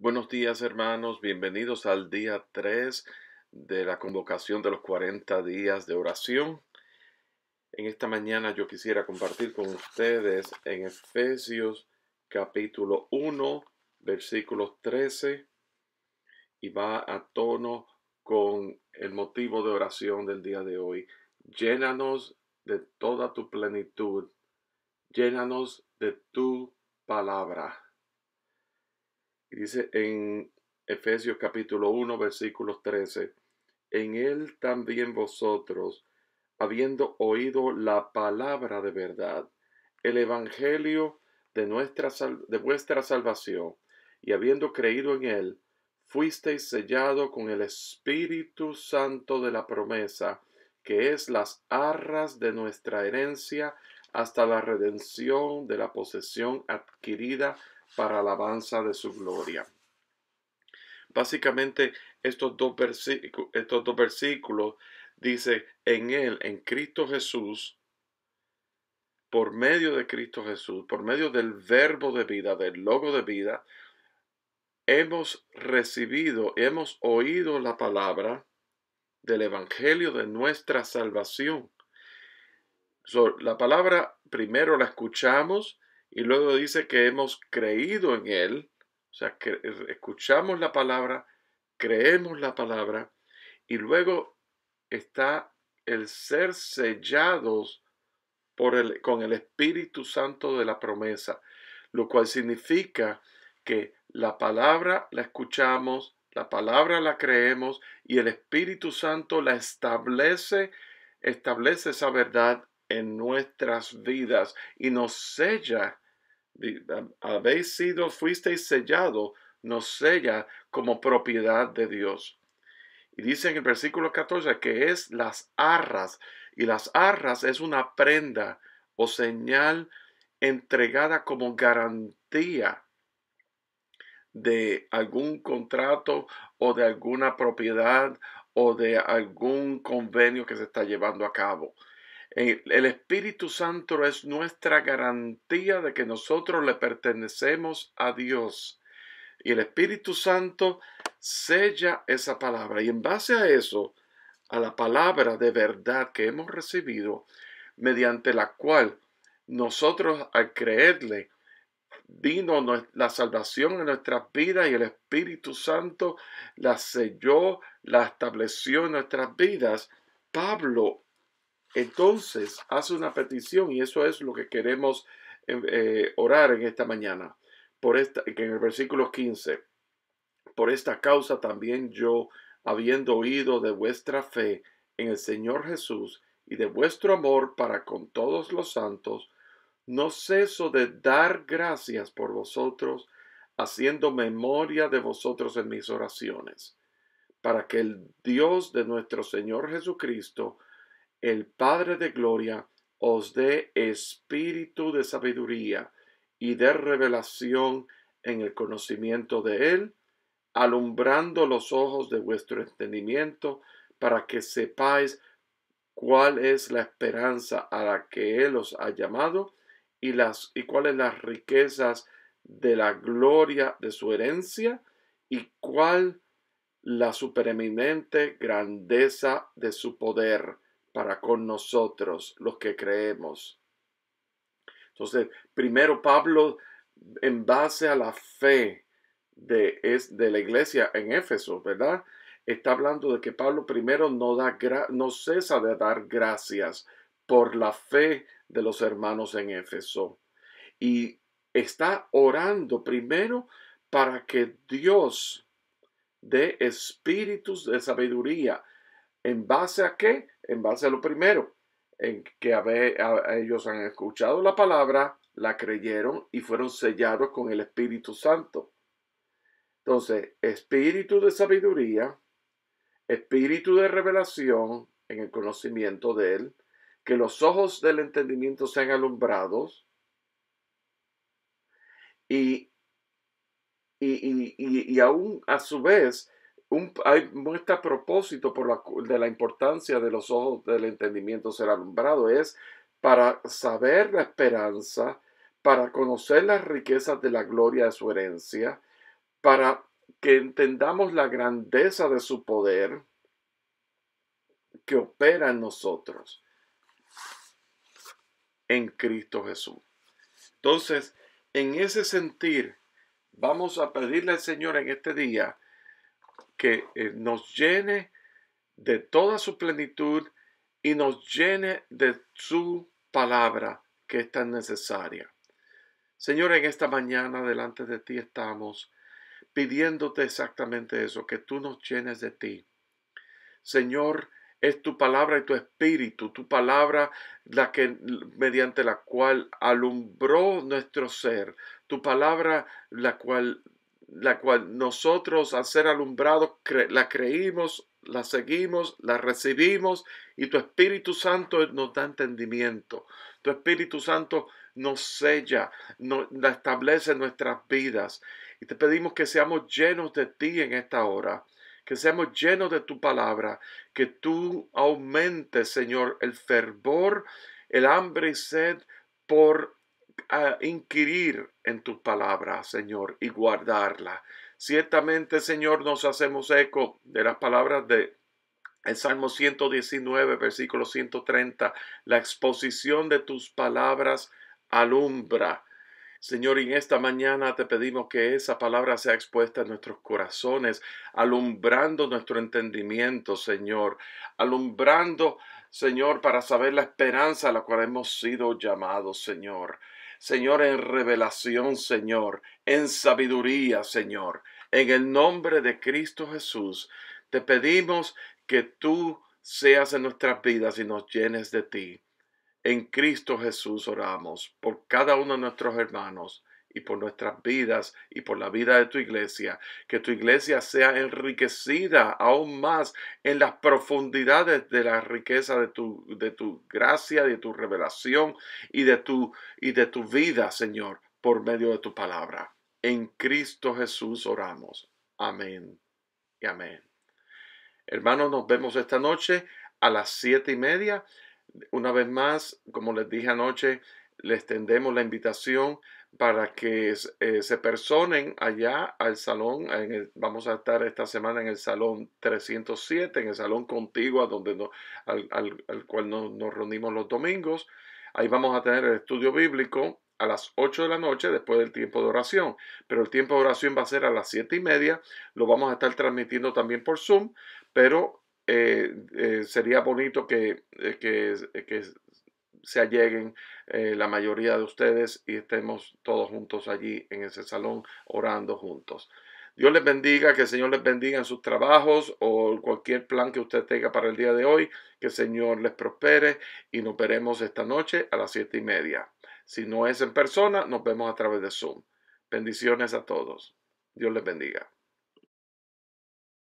Buenos días hermanos, bienvenidos al día 3 de la convocación de los 40 días de oración. En esta mañana yo quisiera compartir con ustedes en Efesios capítulo 1, versículo 13 y va a tono con el motivo de oración del día de hoy. Llénanos de toda tu plenitud, llénanos de tu palabra dice en Efesios capítulo 1, versículos 13, en él también vosotros, habiendo oído la palabra de verdad, el evangelio de, nuestra de vuestra salvación, y habiendo creído en él, fuisteis sellado con el Espíritu Santo de la promesa, que es las arras de nuestra herencia hasta la redención de la posesión adquirida para alabanza de su gloria. Básicamente, estos dos, estos versículos dice en Él, en Cristo Jesús, por medio de Cristo Jesús, por medio del verbo de vida, del logo de vida, hemos recibido, hemos oído la palabra del Evangelio de nuestra salvación. la palabra primero la escuchamos, y luego dice que hemos creído en Él, o sea, que escuchamos la palabra, creemos la palabra, y luego está el ser sellados por con el Espíritu Santo de la promesa, lo cual significa que la palabra la escuchamos, la palabra la creemos y el Espíritu Santo la establece, establece esa verdad en nuestras vidas y nos sella, habéis sido, fuisteis sellado, nos sella como propiedad de Dios. Y dice en el versículo 14 que es las arras, y las arras es una prenda o señal entregada como garantía de algún contrato o de alguna propiedad o de algún convenio que se está llevando a cabo. Eh, el Espíritu Santo es nuestra garantía de que nosotros le pertenecemos a Dios. Y el Espíritu Santo sella esa palabra. Y en base a eso, a la palabra de verdad que hemos recibido, mediante la cual nosotros al creerle, vino la salvación en nuestras vidas y el Espíritu Santo la selló, la estableció en nuestras vidas. Pablo entonces hace una petición y eso es lo que queremos em, eh, orar en esta mañana, por esta, en el versículo 15, por esta causa también yo, habiendo oído de vuestra fe en el Señor Jesús y de vuestro amor para con todos los santos, no ceso de dar gracias por vosotros, haciendo memoria de vosotros en mis oraciones, para que el Dios de nuestro Señor Jesucristo, el Padre de Gloria os dé espíritu de sabiduría y de revelación en el conocimiento de Él, alumbrando los ojos de vuestro entendimiento, para que sepáis cuál es la esperanza a la que Él os ha llamado y, las, y cuáles las riquezas de la gloria de su herencia y cuál la supereminente grandeza de su poder para con nosotros los que creemos. Entonces, primero Pablo, en base a la fe de, es, de la iglesia en Éfeso, ¿verdad? Está hablando de que Pablo primero no, da no cesa de dar gracias por la fe de los hermanos en Éfeso. Y está orando primero para que Dios dé espíritus de sabiduría ¿En base a qué? En base a lo primero, en que a, ellos han escuchado la palabra, la creyeron y fueron sellados con el Espíritu Santo. Entonces, espíritu de sabiduría, espíritu de revelación en el conocimiento de Él, que los ojos del entendimiento sean alumbrados y, y, y, y aún a su vez un, hay muestra propósito por de la importancia de los ojos del entendimiento ser alumbrado. Es para saber la esperanza, para conocer las riquezas de la gloria de su herencia, para que entendamos la grandeza de su poder que opera en nosotros en Cristo Jesús. Entonces, en ese sentir, vamos a pedirle al Señor en este día que eh, nos llene de toda su plenitud y nos llene de su palabra que es tan necesaria. Señor, en esta mañana delante de ti estamos pidiéndote exactamente eso, que tú nos llenes de ti. Señor, es tu palabra y tu espíritu, tu palabra la que mediante la cual alumbró nuestro ser, tu palabra la cual la cual nosotros al ser alumbrados la creímos, la seguimos, la recibimos y tu Espíritu Santo nos da entendimiento. Tu Espíritu Santo nos sella, nos, la establece en nuestras vidas. Y te pedimos que seamos llenos de ti en esta hora, que seamos llenos de tu palabra, que tú aumentes, Señor, el fervor, el hambre y sed por a inquirir en tus palabras, Señor, y guardarla. Ciertamente, Señor, nos hacemos eco de las palabras de el Salmo 119, versículo 130, la exposición de tus palabras alumbra. Señor, en esta mañana te pedimos que esa palabra sea expuesta en nuestros corazones, alumbrando nuestro entendimiento, Señor, alumbrando, Señor, para saber la esperanza a la cual hemos sido llamados, Señor. Señor, en revelación, Señor, en sabiduría, Señor. En el nombre de Cristo Jesús, te pedimos que tú seas en nuestras vidas y nos llenes de ti. En Cristo Jesús oramos por cada uno de nuestros hermanos y por nuestras vidas y por la vida de tu iglesia. Que tu iglesia sea enriquecida aún más en las profundidades de la riqueza de tu, de tu gracia, de tu revelación y de tu, y de tu vida, Señor, por medio de tu palabra. En Cristo Jesús oramos. Amén y amén. Hermanos, nos vemos esta noche a las siete y media. Una vez más, como les dije anoche, les tendemos la invitación para que eh, se personen allá al salón. vamos a estar esta semana en el salón 307, en el salón contiguo donde al, al, cual nos, reunimos los domingos. Ahí vamos a tener el estudio bíblico a las 8 de la noche después del tiempo de oración. Pero el tiempo de oración va a ser a las 7 y media. Lo vamos a estar transmitiendo también por Zoom, pero eh, eh, sería bonito que se alleguen eh, la mayoría de ustedes y estemos todos juntos allí en ese salón orando juntos. Dios les bendiga, que el Señor les bendiga en sus trabajos o cualquier plan que usted tenga para el día de hoy, que el Señor les prospere y nos veremos esta noche a las siete y media. Si no es en persona, nos vemos a través de Zoom. Bendiciones a todos. Dios les bendiga.